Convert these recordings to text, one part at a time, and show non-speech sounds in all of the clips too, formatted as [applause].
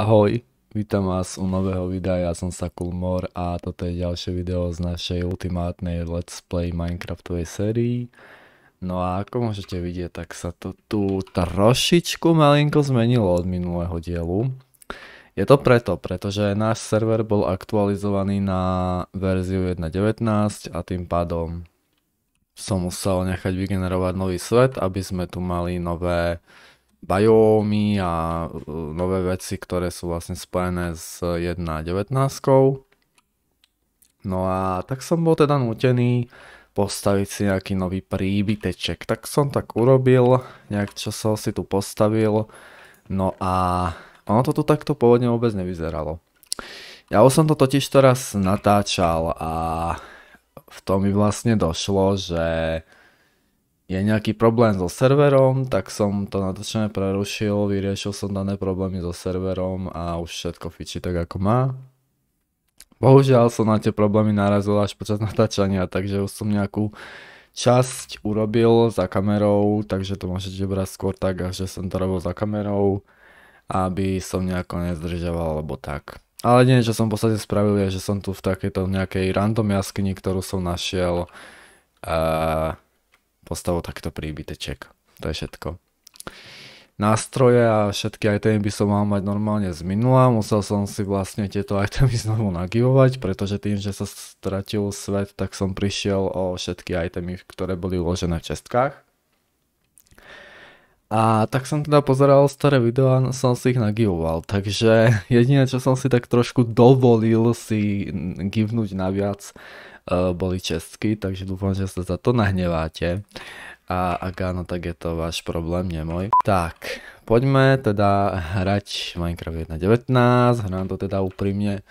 Ahoj, vítam vás u nového videa, ja som Sakulmor a toto je ďalšie video z našej ultimátnej Let's Play Minecraftovej sérii. No a ako môžete vidieť, tak sa to tu trošičku malinko zmenilo od minulého dielu. Je to preto, pretože náš server bol aktualizovaný na verziu 1.19 a tým pádom som musel nechať vygenerovať nový svet, aby sme tu mali nové biomy a e, nové veci, ktoré sú vlastne spojené s 1.19. No a tak som bol teda nutený postaviť si nejaký nový príbyteček. Tak som tak urobil, nejak čo som si tu postavil. No a ono to tu takto pôvodne vôbec nevyzeralo. Ja už som to totiž teraz natáčal a v tom mi vlastne došlo, že je nejaký problém so serverom, tak som to natočené prerušil, vyriešil som dané problémy so serverom a už všetko fičí tak ako má. Bohužiaľ som na tie problémy narazil až počas [laughs] natáčania, takže už som nejakú časť urobil za kamerou, takže to môžete brať skôr tak, že som to robil za kamerou, aby som nejako nezdržoval alebo tak. Ale nie, čo som v podstate spravil je, že som tu v takejto nejakej random jaskyni, ktorú som našiel uh, postavou takto príbyteček. To je všetko. Nástroje a všetky itemy by som mal mať normálne z minula, musel som si vlastne tieto itemy znovu nagivovať, pretože tým, že sa stratil svet, tak som prišiel o všetky itemy, ktoré boli uložené v čestkách. A tak som teda pozeral staré videá a som si ich nagivoval, takže jediné, čo som si tak trošku dovolil si givnúť naviac, E, boli česky, takže dúfam, že sa za to nahneváte. A ak áno, tak je to váš problém, nie môj. Tak, poďme teda hrať Minecraft 1.19, hrám to teda úprimne.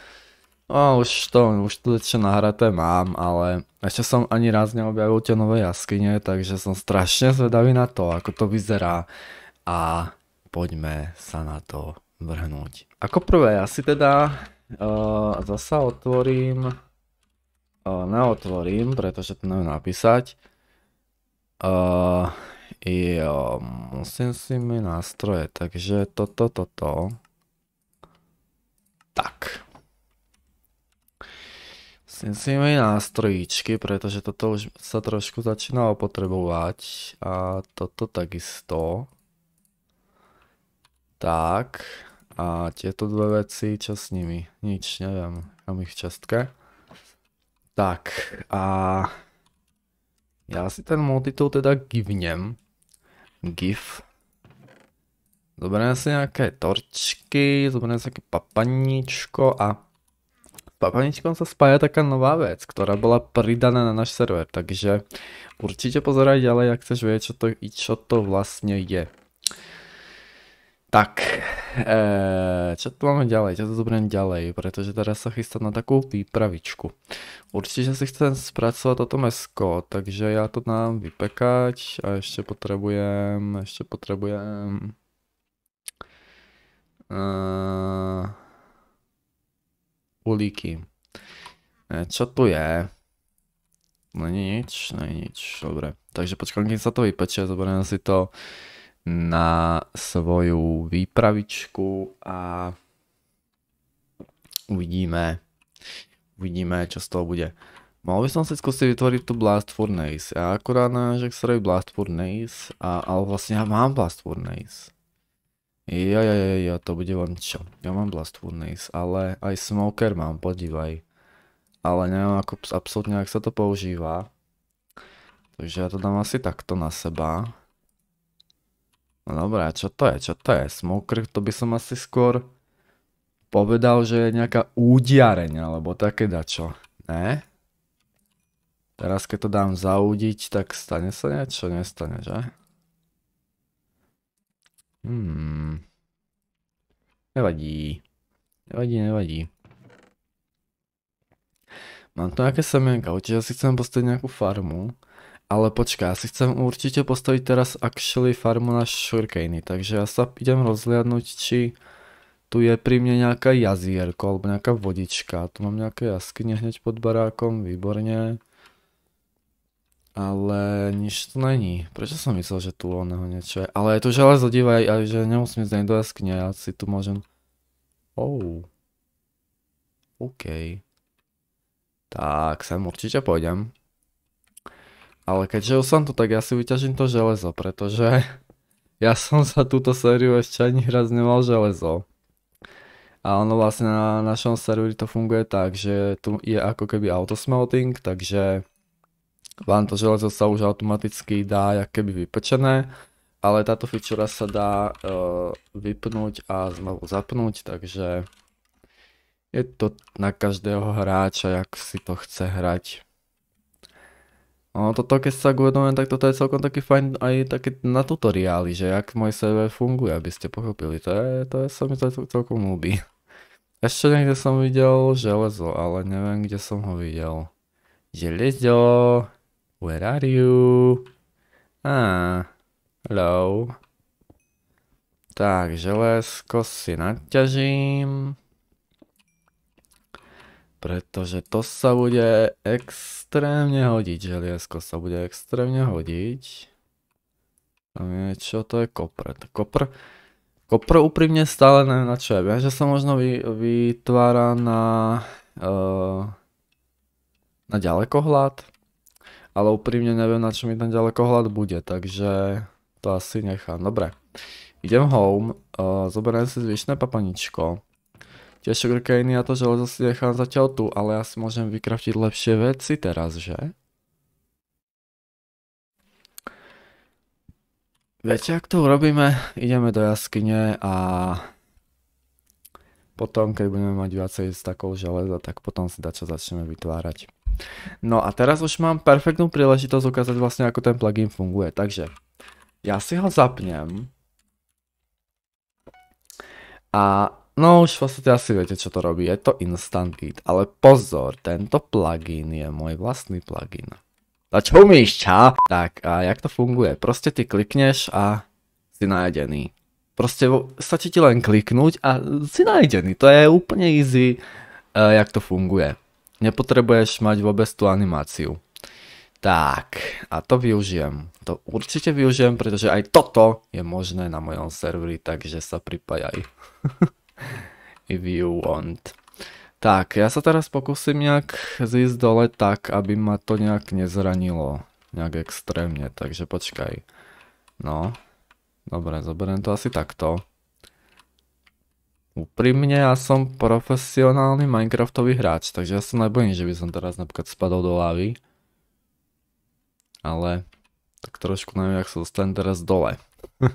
No, už to, už to čo nahraté mám, ale ešte som ani raz neobjavil tie nové jaskyne, takže som strašne zvedavý na to, ako to vyzerá. A poďme sa na to vrhnúť. Ako prvé, ja si teda uh, zasa otvorím neotvorím, pretože to neviem napísať. Uh, jo, musím si mi nástroje, takže toto, toto. Tak. Musím si mi nástrojíčky, pretože toto už sa trošku začína opotrebovať. A toto takisto. Tak. A tieto dve veci, čo s nimi? Nič, neviem. Mám ich v čestke. Tak a já si ten multitul teda givněm. Gif. Zobereme si nějaké torčky, zobereme si nějaké papaníčko a s papaníčkom sa spája taká nová vec, ktorá bola pridaná na náš server, takže určite pozeraj ďalej, ak chceš vedieť, čo to, čo to vlastne je. Tak, E, čo tu máme ďalej, čo tu budem ďalej, pretože teraz sa chystám na takú výpravičku. Určite si chcem spracovať toto mesko, takže ja to dám vypekať a ešte potrebujem, ešte potrebujem... E, uh, ulíky. E, čo tu je? Není nič, není nič, dobre. Takže počkám, keď sa to vypečie, zoberiem si to na svoju výpravičku a uvidíme, uvidíme, čo z toho bude. Mal by som si skúsiť vytvoriť tu Blast Furnace. Ja akurát neviem, že chcem robiť Blast Furnace, a, ale vlastne ja mám Blast Furnace. Ja, ja, ja, ja, to bude len čo. Ja mám Blast Furnace, ale aj Smoker mám, podívaj. Ale neviem ako absolútne, ak sa to používa. Takže ja to dám asi takto na seba. No dobré, čo to je, čo to je? Smoker, to by som asi skôr povedal, že je nejaká údiareň alebo také dačo. Ne? Teraz keď to dám zaúdiť, tak stane sa niečo? Nestane, že? Hmm. Nevadí. Nevadí, nevadí. Mám tu nejaké semienka, určite si chcem postaviť nejakú farmu. Ale počká, ja si chcem určite postaviť teraz actually farmu na shurikeny, takže ja sa idem rozhliadnúť, či tu je pri mne nejaká jazierko alebo nejaká vodička. Tu mám nejaké jaskyne hneď pod barákom, výborne. Ale nič tu není. Prečo som myslel, že tu oného niečo je? Ale je tu železo divaj, že nemusím ísť do jaskyne, ja si tu môžem... Oh. OK. Tak, sem určite pôjdem. Ale keďže už som tu, tak ja si vyťažím to železo, pretože [laughs] ja som za túto sériu ešte ani raz nemal železo. A ono vlastne na našom serveri to funguje tak, že tu je ako keby autosmelting, takže vám to železo sa už automaticky dá jak keby vypečené, ale táto feature sa dá uh, vypnúť a znovu zapnúť, takže je to na každého hráča, jak si to chce hrať. No toto keď sa uvedomujem, tak toto je celkom taký fajn aj také na tutoriály, že jak môj server funguje, aby ste pochopili. To, je, to je, sa mi to celkom ľúbi. [laughs] Ešte niekde som videl železo, ale neviem, kde som ho videl. Železo, where are you? Ah, hello. Tak, železko si naťažím. Pretože to sa bude extrémne hodiť, želiesko sa bude extrémne hodiť. A je, čo to je kopr. Kopr, kopr úprimne stále neviem na čo je. Viem, že sa možno vy, vytvára na, uh, na ďalekohľad, ale úprimne neviem na čo mi ten ďalekohľad bude, takže to asi nechám. Dobre, idem home, uh, zoberiem si zvyšné papaničko tie sugarcane a to železo si nechám zatiaľ tu, ale ja si môžem vykraftiť lepšie veci teraz, že? Viete, ak to urobíme, ideme do jaskyne a potom, keď budeme mať viacej z takou železa, tak potom si dačo začneme vytvárať. No a teraz už mám perfektnú príležitosť ukázať vlastne, ako ten plugin funguje. Takže, ja si ho zapnem. A No už vlastne asi viete, čo to robí. Je to Instant Eat. Ale pozor, tento plugin je môj vlastný plugin. Za čo umíš, ča? Tak, a jak to funguje? Proste ty klikneš a si nájdený. Proste stačí ti len kliknúť a si nájdený. To je úplne easy, uh, jak to funguje. Nepotrebuješ mať vôbec tú animáciu. Tak, a to využijem. To určite využijem, pretože aj toto je možné na mojom serveri, takže sa pripájaj. [laughs] if you want. Tak, ja sa teraz pokúsim nejak zísť dole tak, aby ma to nejak nezranilo. Nejak extrémne, takže počkaj. No, dobre, zoberiem to asi takto. Úprimne, ja som profesionálny Minecraftový hráč, takže ja sa nebojím, že by som teraz napríklad spadol do lávy. Ale, tak trošku neviem, jak sa dostanem teraz dole. [laughs]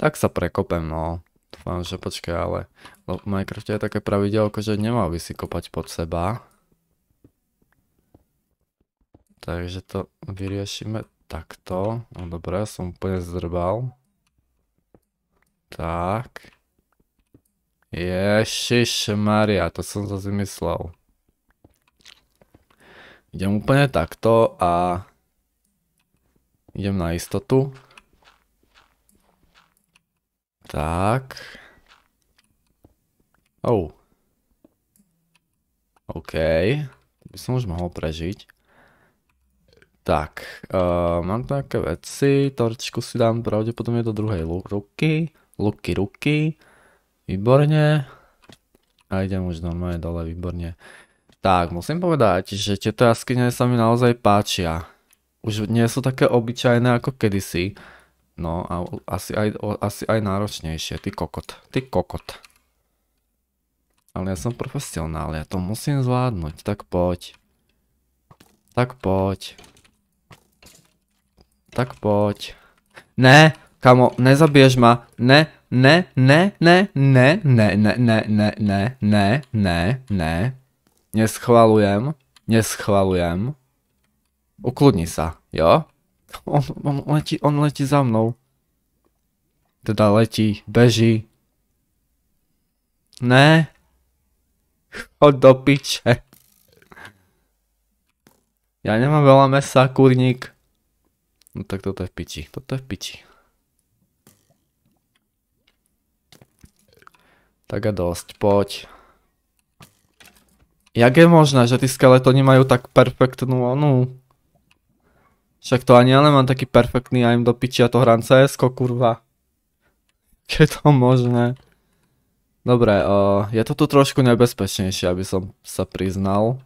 tak sa prekopem, no. Dúfam, že počkaj, ale v Minecrafte je také pravidelko, že nemal by si kopať pod seba. Takže to vyriešime takto. No dobré, som úplne zdrbal. Tak. Ježiš Maria, to som zase myslel. Idem úplne takto a idem na istotu. Tak. Oh. OK. By som už mohol prežiť. Tak, uh, mám tu nejaké veci, tortičku si dám pravdepodobne do druhej ruky, luky, ruky, výborne, a idem už normálne dole, výborne. Tak, musím povedať, že tieto jaskyne sa mi naozaj páčia. Už nie sú také obyčajné ako kedysi, No a asi aj, asi aj náročnejšie, ty kokot, ty kokot. Ale ja som profesionál, ja to musím zvládnuť, tak poď. Tak poď. Tak poď. Ne, kamo, nezabiješ ma, ne, ne, ne, ne, ne, ne, ne, ne, ne, ne, ne, ne, ne. Neschvalujem, neschvalujem. Ukludni sa, jo? On, on, letí, on letí za mnou. Teda letí, beží. Ne. Chod do piče. Ja nemám veľa mesa, kurník. No tak toto je v piči, toto je v piči. Tak a dosť, poď. Jak je možné, že tí skeletoni majú tak perfektnú onu? Však to ani ja nemám taký perfektný aim do piči, a to hrám cs kurva. [laughs] Je to možné. Dobre, uh, je to tu trošku nebezpečnejšie, aby som sa priznal.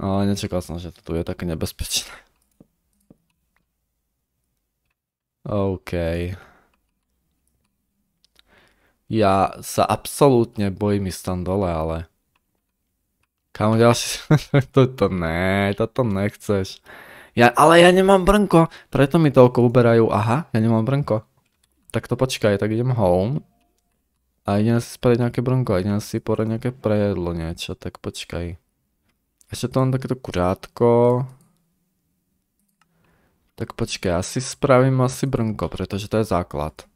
Uh, nečakal som, že to tu je také nebezpečné. OK. Ja sa absolútne bojím ísť tam dole, ale... Kam ďalšie? [laughs] toto ne, toto nechceš. Ja, ale ja nemám brnko, preto mi toľko uberajú. Aha, ja nemám brnko. Tak to počkaj, tak idem home. A idem si spraviť nejaké brnko, a idem si porať nejaké prejedlo niečo, tak počkaj. Ešte to mám takéto kurátko. Tak počkaj, asi spravím asi brnko, pretože to je základ.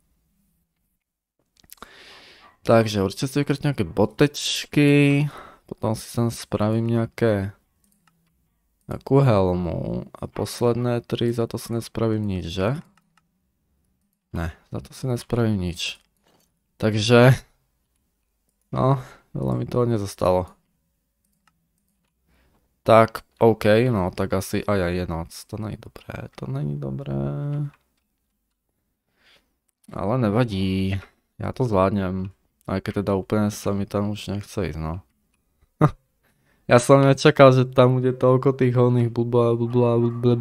Takže určite si vykrať nejaké botečky, potom si sem spravím nejaké Takú helmu. A posledné tri, za to si nespravím nič, že? Ne, za to si nespravím nič. Takže... No, veľa mi toho nezostalo. Tak, OK, no, tak asi... Aj, aj, je noc. To není dobré, to není dobré. Ale nevadí. Ja to zvládnem. Aj keď teda úplne sa mi tam už nechce ísť, no. Ja som nečakal, že tam bude toľko tých honých bubla, bubla, bubla,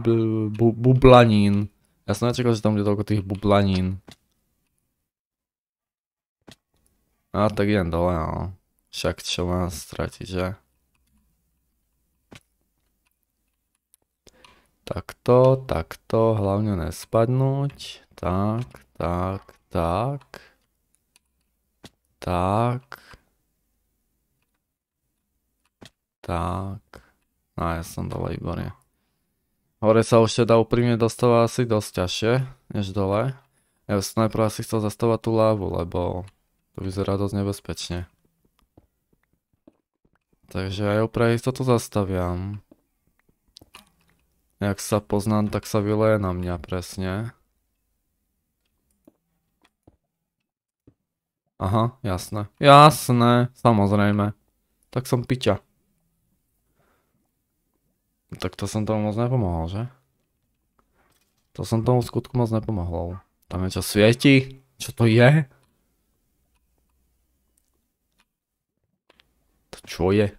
bu, bublanín. Ja som nečakal, že tam bude toľko tých bublanín. A no, tak idem dole, no. Však čo mám stratiť, že? Takto, takto, hlavne nespadnúť. Tak, tak, tak. Tak. Tak. A no, ja som dole Igor. Hore sa už teda úprimne dostáva asi dosť ťažšie, než dole. Ja som najprv asi chcel zastavať tú lávu, lebo to vyzerá dosť nebezpečne. Takže aj ja pre tu zastaviam. Jak sa poznám, tak sa vyleje na mňa presne. Aha, jasné. Jasné, samozrejme. Tak som piťa. Tak to som tomu moc nepomohol, že? To som tomu skutku moc nepomohol. Tam niečo svieti? Čo to je? To čo je?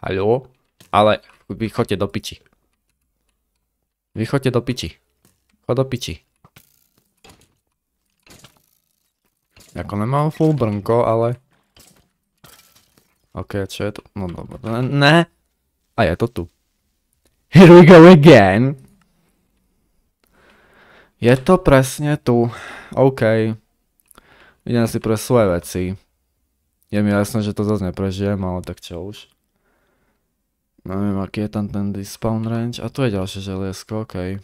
Haló? Ale vy chodte do piči. Vy chodte do piči. Chod do piči. Ako nemám full brnko, ale... Ok, čo je to? No dobre. No, no, ne, ne! A je to tu. Here we go again. Je to presne tu. OK. Idem si pre svoje veci. Je mi jasné, že to zase neprežijem, ale tak čo už. Neviem, aký je tam ten dispawn range. A tu je ďalšie želiesko, OK.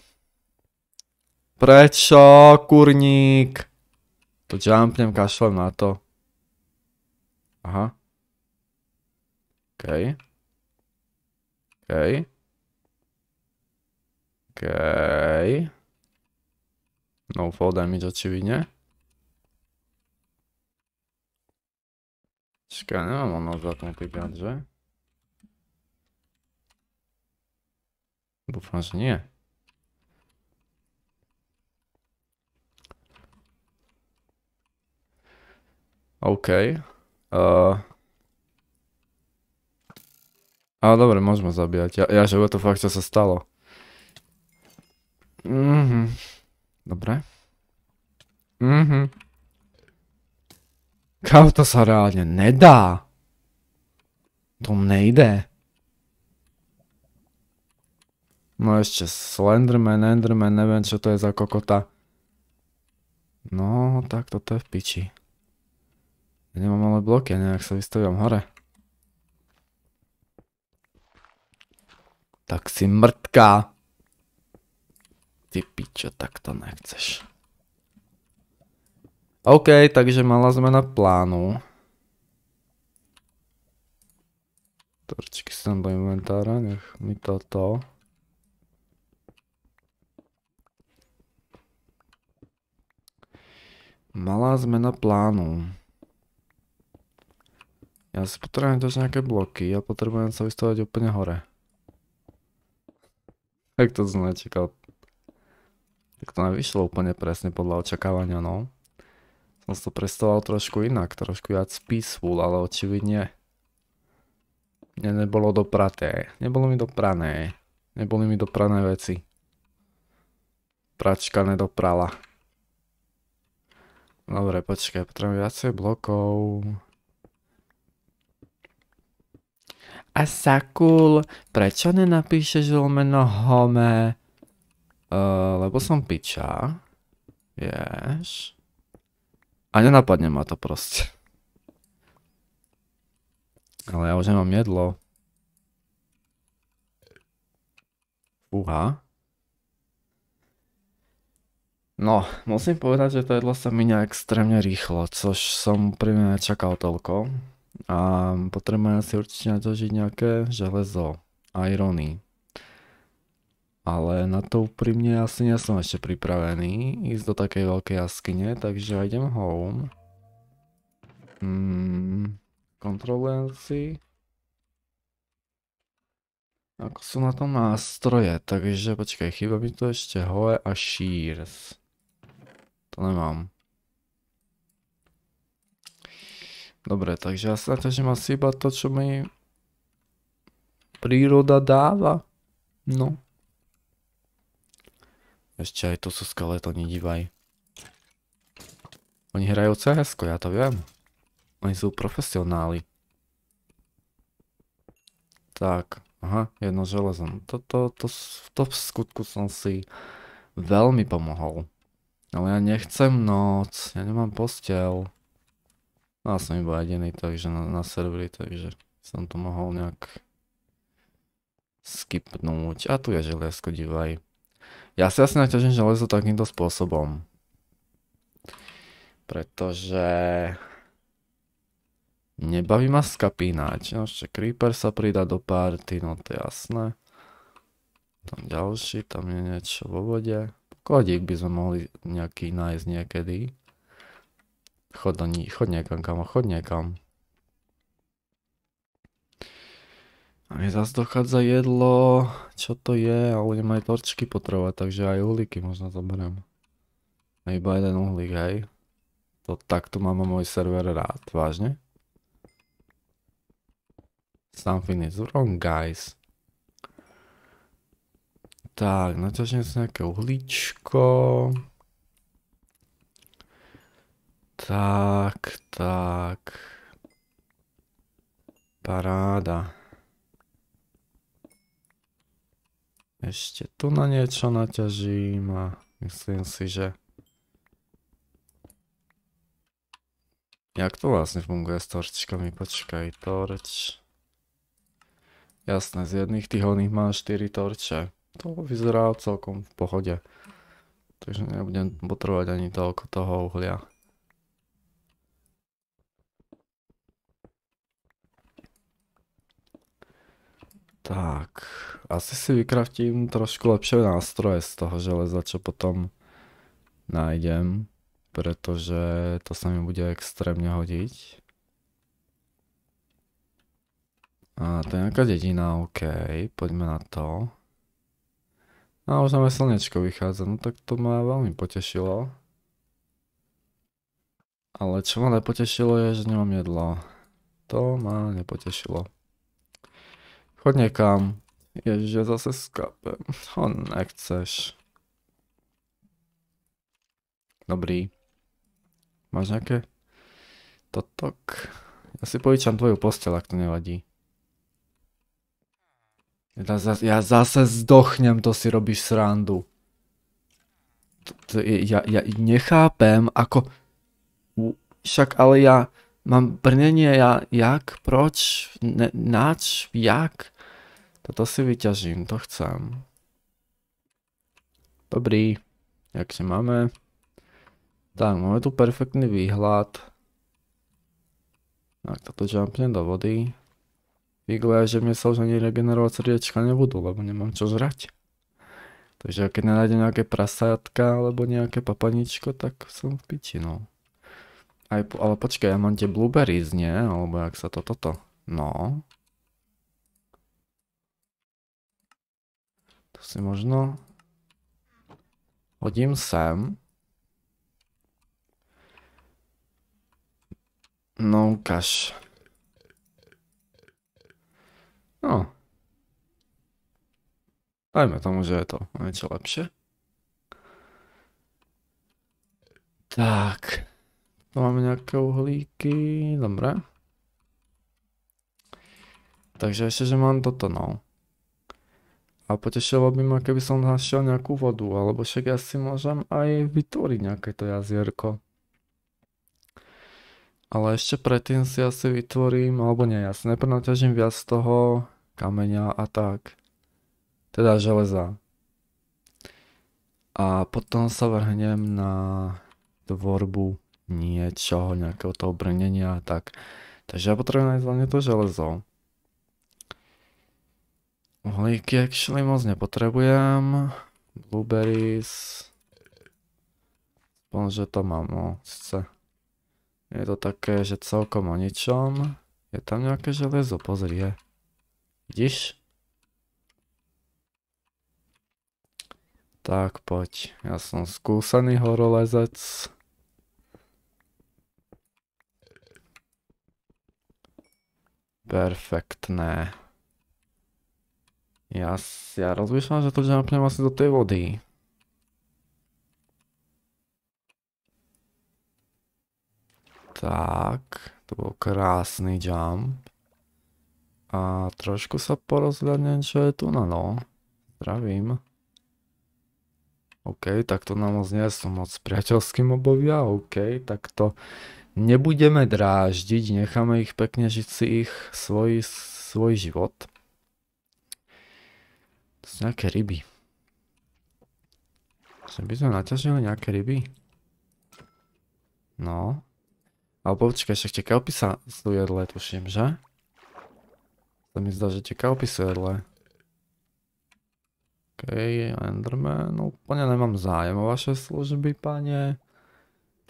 Prečo, kurník? To jumpnem, kašlem na to. Aha. OK. Okej. Okay. Okej. Okay. No woda mi do ciebie nie. Czekaj, nie no, mam ona za tą tej Bo że nie. Okej. Okay. Uh. Ale dobre, môžeme zabíjať. Ja, ja že to fakt, čo sa stalo. Mhm. Dobre. Mhm. Kámo, to sa reálne nedá. To nejde. No ešte Slenderman, Enderman, neviem čo to je za kokota. No, tak toto je v piči. nemám ale bloky, ja nejak sa vystavím hore. Tak si mrtka. Ty pičo, tak to nechceš. OK, takže malá zmena plánu. Torčky som do inventára, nech mi toto. Malá zmena plánu. Ja si potrebujem dať nejaké bloky, ja potrebujem sa vystavať úplne hore tak to som nečakal. Tak to nevyšlo úplne presne podľa očakávania, no. Som to prestoval trošku inak, trošku viac peaceful, ale očividne mne nebolo dopraté. Nebolo mi doprané. Neboli mi doprané veci. Pračka nedoprala. Dobre, počkaj, potrebujem viacej blokov. A Sakul, prečo nenapíšeš lomeno home? Uh, lebo som piča. Vieš. A nenapadne ma to proste. Ale ja už nemám jedlo. Uha. No, musím povedať, že to jedlo sa minia extrémne rýchlo, což som mne nečakal toľko a potrebujem si určite natožiť nejaké železo, irony. Ale na to úprimne asi nie som ešte pripravený ísť do takej veľkej jaskyne, takže idem home. Mm, kontrolujem si. Ako sú na tom nástroje, takže počkaj, chyba mi tu ešte hoe a shears. To nemám. Dobre, takže ja sa snažím asi iba to, čo mi príroda dáva. No. Ešte aj to sú to nedívaj. Oni hrajú cs ja to viem. Oni sú profesionáli. Tak, aha, jedno železo. Toto, to, to, to v skutku som si veľmi pomohol. Ale ja nechcem noc, ja nemám postel. Mal som iba jediný, takže na, na serveri, takže som to mohol nejak skipnúť. A tu je železko, divaj. Ja si asi naťažím železo takýmto spôsobom. Pretože... Nebaví ma skapínať. No ešte Creeper sa pridá do party, no to je jasné. Tam ďalší, tam je niečo vo vode. Kodík by sme mohli nejaký nájsť niekedy. Ход ní, chod niekam, kamo, chod niekam. A mi zase dochádza jedlo, čo to je, ale budem aj torčky potrebovať, takže aj uhlíky možno zoberiem. A iba jeden uhlík, hej. To takto mám môj server rád, vážne? Something is wrong, guys. Tak, naťažím si nejaké uhlíčko. Tak, tak. Paráda. Ešte tu na niečo naťažím a myslím si, že... Jak to vlastne funguje s torčkami? Počkaj, torč... Jasné, z jedných tých oných mám 4 torče. To vyzerá celkom v pohode. Takže nebudem potrebovať ani toľko toho uhlia. Tak, asi si vykraftím trošku lepšie nástroje z toho železa, čo potom nájdem, pretože to sa mi bude extrémne hodiť. A to je nejaká dedina, OK, poďme na to. A no, už nám slnečko vychádza, no tak to ma veľmi potešilo. Ale čo ma nepotešilo je, že nemám jedlo. To ma nepotešilo. Chod niekam. Jeźdź za skapem. On jak Dobrý. Máš nejaké? Totok. Ja si povičam tvoju postel, ak to nevadí. Ja, zase, ja zase zdochnem, to si robíš srandu. To, to, ja, ja nechápem, ako... Však ale ja... Mám brnenie, ja, jak, proč, ne, nač, jak. Toto si vyťažím, to chcem. Dobrý, jak si máme. Tak, máme tu perfektný výhľad. Tak, toto jumpnem do vody. Figle, že mne sa už ani regenerovať srdiečka nebudú, lebo nemám čo zrať. Takže keď nenájdem nejaké prasátka alebo nejaké papaničko, tak som v piči, no. Aj, ale počkaj, ja mám tie blueberries, nie? Alebo jak sa to toto? No. To si možno... Hodím sem. No, kaš. No. Dajme tomu, že je to niečo lepšie. Tak. Tu máme nejaké uhlíky, dobre. Takže ešte, že mám toto, no. A potešilo by ma, keby som našiel nejakú vodu, alebo však ja si môžem aj vytvoriť nejaké to jazierko. Ale ešte predtým si asi vytvorím, alebo nie, ja si neprenaťažím viac toho kameňa a tak. Teda železa. A potom sa vrhnem na tvorbu niečoho, nejakého toho brnenia a tak. Takže ja potrebujem nájsť hlavne to železo. Uhlíky actually moc nepotrebujem. Blueberries. Aspoň, že to mám, no, sice. Je to také, že celkom o ničom. Je tam nejaké železo, pozri, je. Vidíš? Tak poď, ja som skúsený horolezec. Perfektné. Ja, ja rozmýšľam, že to dáme asi vlastne do tej vody. Tak, to bol krásny jump. A trošku sa porozhľadnem, čo je tu na no. Zdravím. OK, tak to nám moc nie sú moc priateľským obovia. OK, tak to nebudeme dráždiť, necháme ich pekne žiť si ich svoj, svoj život. To sú nejaké ryby. Že by sme naťažili nejaké ryby? No. Ale počkaj, však tie kelpy sa sú jedlé, tuším, že? To mi zdá, že tie kelpy sú jedlé. Okej, okay, Enderman, úplne nemám zájem o vaše služby, pane.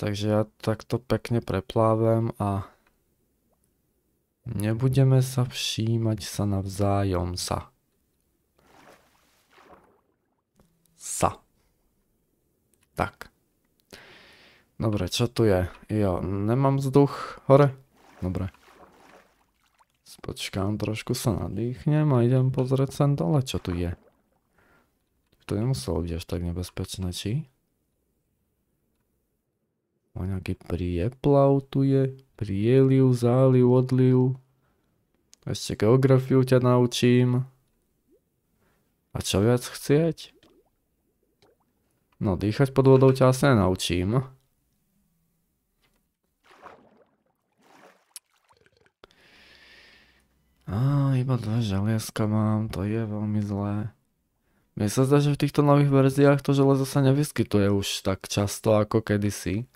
Takže ja takto pekne preplávem a nebudeme sa všímať sa navzájom sa. Sa. Tak. Dobre, čo tu je? Jo, nemám vzduch hore? Dobre. Spočkám, trošku sa nadýchnem a idem pozrieť sem dole, čo tu je. To nemuselo byť až tak nebezpečné, či? O nejaký prieplav tu je, prieliv, záliv, odliv. Ešte geografiu ťa naučím. A čo viac chcieť? No, dýchať pod vodou ťa asi nenaučím. Á, iba dve želieska mám, to je veľmi zlé. Mne sa zdá, že v týchto nových verziách to železo sa nevyskytuje už tak často ako kedysi.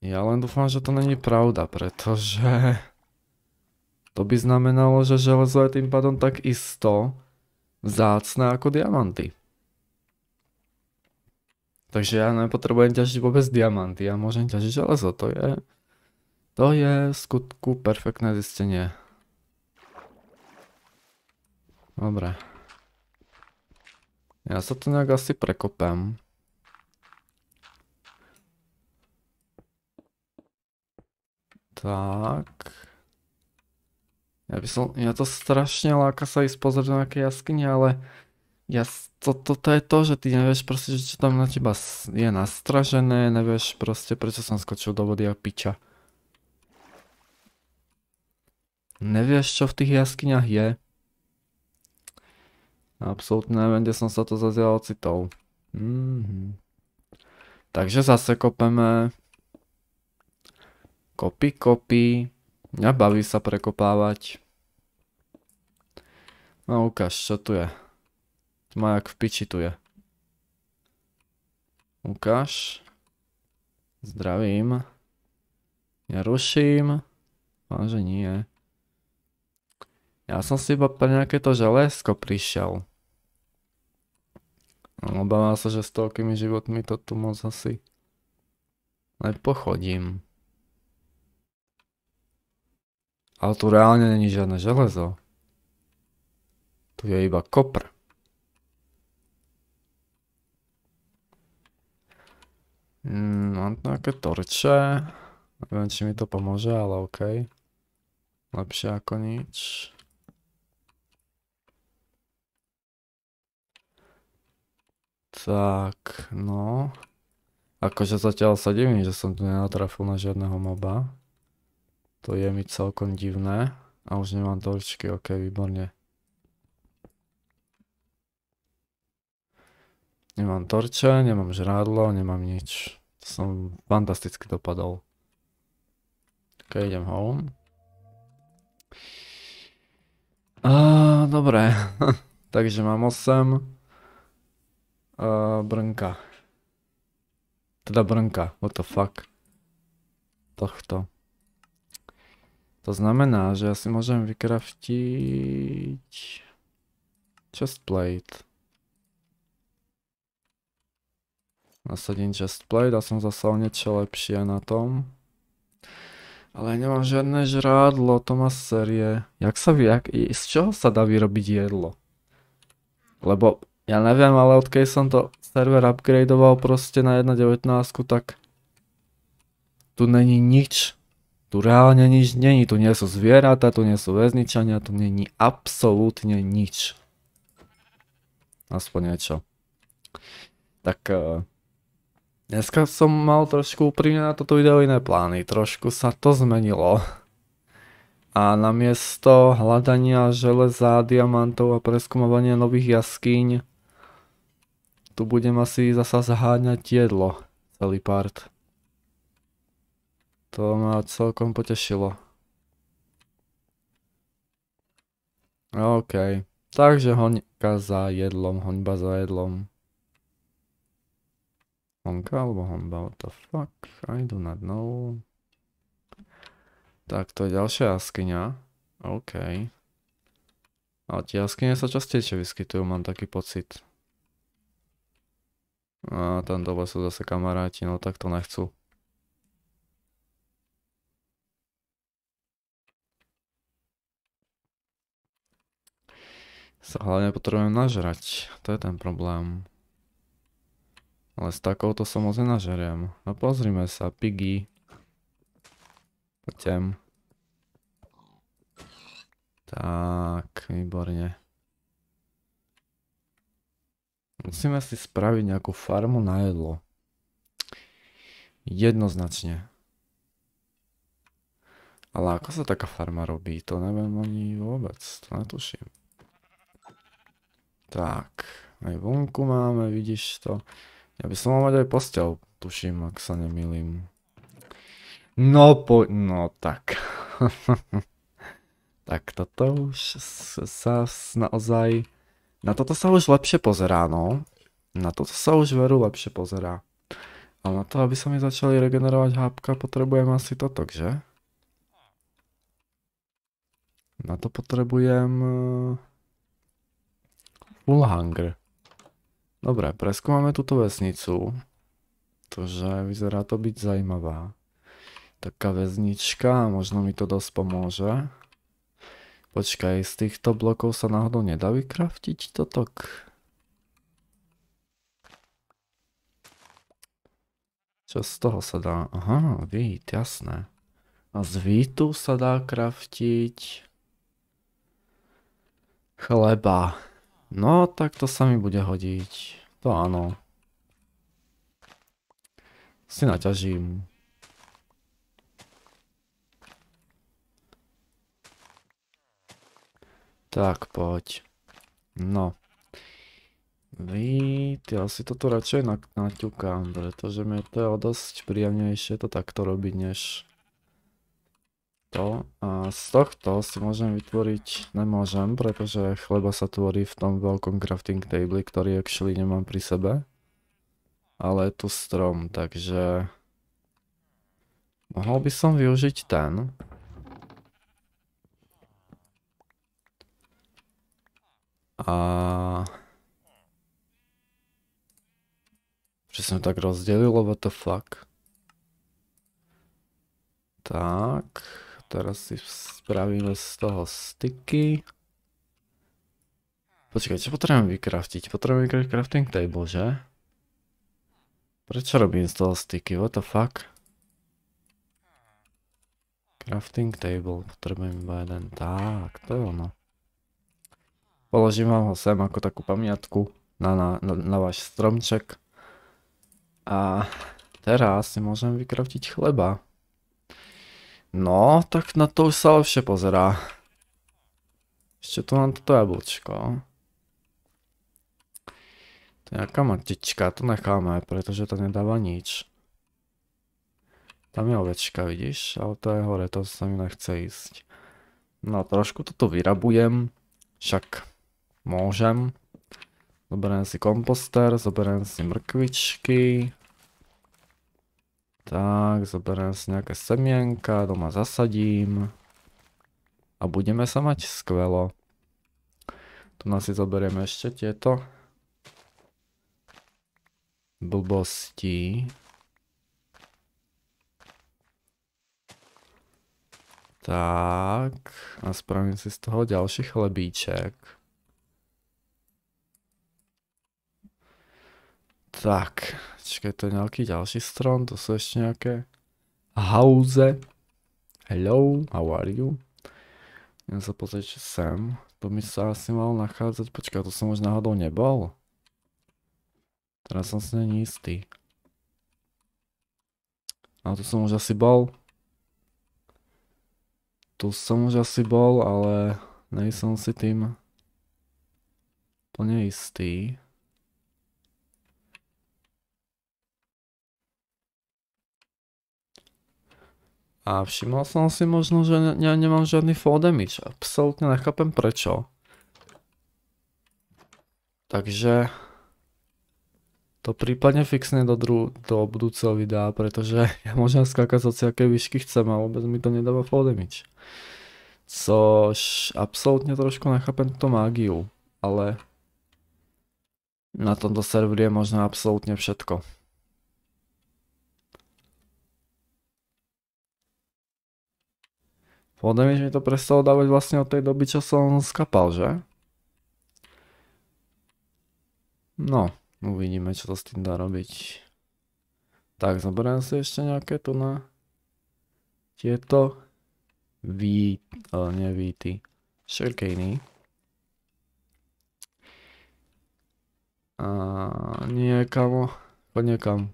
Ja len dúfam, že to není pravda, pretože to by znamenalo, že železo je tým pádom tak isto vzácne ako diamanty. Takže ja nepotrebujem ťažiť vôbec diamanty, ja môžem ťažiť železo, to je... To je v skutku perfektné zistenie. Dobre. Ja sa to nejak asi prekopem. Tak. Ja by som, ja to strašne láka sa ísť pozrieť do nejakej jaskyne, ale ja, to, to, to je to, že ty nevieš proste, že čo tam na teba je nastražené, nevieš proste, prečo som skočil do vody a piča. Nevieš, čo v tých jaskyniach je. Absolutne neviem, kde som sa to zatiaľ ocitol. Mm -hmm. Takže zase kopeme. Kopy, kopy. Mňa baví sa prekopávať. No ukáž, čo tu je. Tma jak v piči tu je. Ukáž. Zdravím. Neruším. Mám, že nie. Ja som si iba pre nejaké to železko prišiel. Obávam sa, že s toľkými životmi to tu moc asi nepochodím. Ale tu reálne není žiadne železo. Tu je iba kopr. Mm, mám tu nejaké torče. Neviem, či mi to pomôže, ale OK. Lepšie ako nič. Tak, no. Akože zatiaľ sa divím, že som tu nenatrafil na žiadneho moba. To je mi celkom divné. A už nemám doličky, ok, výborne. Nemám torče, nemám žrádlo, nemám nič. Som fantasticky dopadol. Ok, idem home. Uh, dobre, [laughs] takže mám 8 uh, brnka. Teda brnka, what the fuck. Tohto. To znamená, že ja si môžem vykraftiť chestplate. Nasadím chestplate a som zase o niečo lepšie na tom. Ale nemám žiadne žrádlo, to má série. Jak sa vy, jak, z čoho sa dá vyrobiť jedlo? Lebo, ja neviem, ale odkej som to server upgradeoval proste na 1.19, tak tu není nič tu reálne nič není, tu nie sú zvieratá, tu nie sú väzničania, tu není absolútne nič. Aspoň niečo. Tak eh, dneska som mal trošku úprimne na toto video iné plány, trošku sa to zmenilo. A namiesto hľadania železa, diamantov a preskúmovania nových jaskýň, tu budem asi zasa zaháňať jedlo, celý part. To ma celkom potešilo. OK. Takže honka za jedlom, honba za jedlom. Honka alebo honba, what the fuck? I do not know. Tak, to je ďalšia jaskyňa. OK. Ale tie jaskyne sa častejšie vyskytujú, mám taký pocit. A tam dole sú zase kamaráti, no tak to nechcú. sa hlavne potrebujem nažrať. To je ten problém. Ale s takouto sa moc nenažeriem. No pozrime sa, Piggy. Poďem. Tak, výborne. Musíme si spraviť nejakú farmu na jedlo. Jednoznačne. Ale ako sa taká farma robí, to neviem ani vôbec, to netuším. Tak, aj vonku máme, vidíš to. Ja by som mal mať aj posteľ, tuším, ak sa nemýlim. No po... no tak. [laughs] tak toto už sa naozaj... Na toto sa už lepšie pozerá, no. Na toto sa už veru lepšie pozerá. Ale na to, aby sa mi začali regenerovať hápka, potrebujem asi toto, že? Na to potrebujem... Eh, hunger. Dobre, preskúmame túto vesnicu. Tože vyzerá to byť zaujímavá. Taká väznička, možno mi to dosť pomôže. Počkaj, z týchto blokov sa náhodou nedá vykraftiť totok? Čo z toho sa dá? Aha, vít, jasné. A z vítu sa dá kraftiť... Chleba. No, tak to sa mi bude hodiť. To áno. Si naťažím. Tak, poď. No. Vy, ja si toto radšej naťukám, pretože mi to je o dosť príjemnejšie to takto robiť, než to a z tohto si môžem vytvoriť, nemôžem, pretože chleba sa tvorí v tom veľkom crafting table, ktorý actually nemám pri sebe. Ale je tu strom, takže... Mohol by som využiť ten. A... Že som tak rozdelil, lebo to fuck. Tak... Teraz si spravíme z toho styky. Počkaj, čo potrebujem vykraftiť? Potrebujem vykraftiť crafting table, že? Prečo robím z toho styky? What the fuck? Crafting table, potrebujem iba jeden. Tak, to je ono. Položím vám ho sem ako takú pamiatku na, na, na, na váš stromček. A teraz si môžem vykraftiť chleba. No, tak na to už sa lepšie pozerá. Ešte tu mám toto jablčko. To je nejaká matička, to necháme, pretože to nedáva nič. Tam je ovečka, vidíš? Ale to je hore, to sa mi nechce ísť. No, trošku toto vyrabujem. Však môžem. Zoberiem si komposter, zoberiem si mrkvičky. Tak, zoberiem si nejaké semienka, doma zasadím. A budeme sa mať skvelo. Tu nás si zoberieme ešte tieto blbosti. Tak, a spravím si z toho ďalší chlebíček. Tak, čakaj, to je nejaký ďalší strom, to sú ešte nejaké. hauze. Hello, how are you? Idem sa pozrieť sem. To mi sa asi mal nachádzať, počkaj, to som už náhodou nebol. Teraz som si není istý. A no, tu som už asi bol. Tu som už asi bol, ale nejsem si tým plne istý. A všimol som si možno, že ne, ja nemám žiadny fall damage. Absolutne nechápem prečo. Takže... To prípadne fixne do, dru do budúceho videa, pretože [laughs] ja môžem skákať z hociakej výšky chcem a vôbec mi to nedáva fall damage. Což absolútne trošku nechápem túto mágiu, ale na tomto serveri je možné absolútne všetko. Podľa mňa, že mi to prestalo dávať vlastne od tej doby, čo som skapal, že? No, uvidíme, čo to s tým dá robiť. Tak, zoberiem si ešte nejaké tu na tieto vý... ale nie víty, šerkejny. A nie, kamo, poď niekam.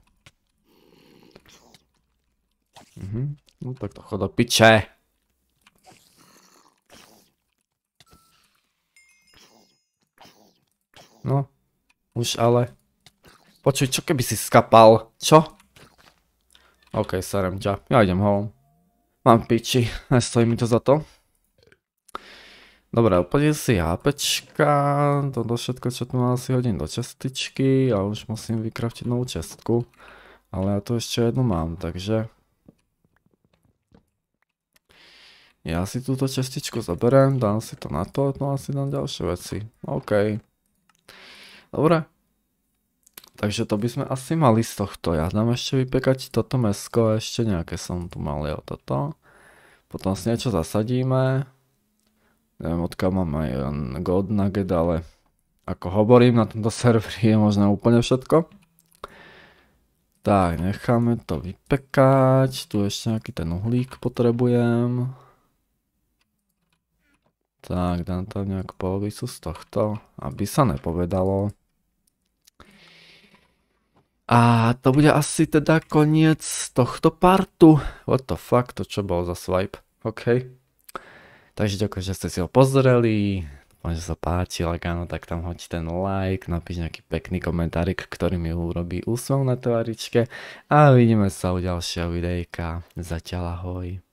Mhm. No tak to choda piče. No, už ale. Počuj, čo keby si skapal? Čo? OK, sarem ťa. Ja idem home. Mám piči, nestojí [laughs] mi to za to. Dobre, úplne si HPčka, toto všetko, čo tu mám, si hodím do čestičky a už musím vykraftiť novú čestku. Ale ja tu ešte jednu mám, takže... Ja si túto čestičku zoberiem, dám si to na to, no asi dám ďalšie veci. OK. Dobre. Takže to by sme asi mali z tohto. Ja dám ešte vypekať toto mesko a ešte nejaké som tu mal, jo, toto. Potom si niečo zasadíme. Neviem, odkiaľ mám aj eh, God nugget, ale ako hovorím, na tomto [laughs] serveri je možno úplne všetko. Tak, necháme to vypekať. Tu ešte nejaký ten uhlík potrebujem. Tak, dám tam nejakú polovicu z tohto, aby sa nepovedalo. A to bude asi teda koniec tohto partu. What the fuck, to čo bol za swipe? OK. Takže ďakujem, že ste si ho pozreli. Dúfam, že sa páčil. Ak áno, tak tam hoďte ten like, napíš nejaký pekný komentárik, ktorý mi urobí úsmev na tvaričke. A vidíme sa u ďalšieho videjka. Zatiaľ ahoj.